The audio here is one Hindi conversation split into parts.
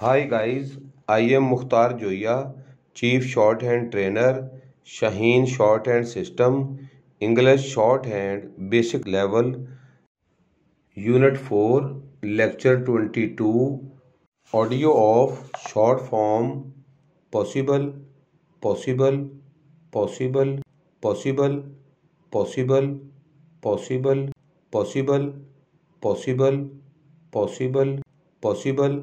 hi guys I am Mukhtar Zoya chief shorthand trainer Shaheen shorthand system English shorthand basic level unit four lecture twenty two audio of short form possible possible possible possible possible possible possible possible possible possible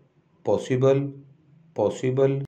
possible possible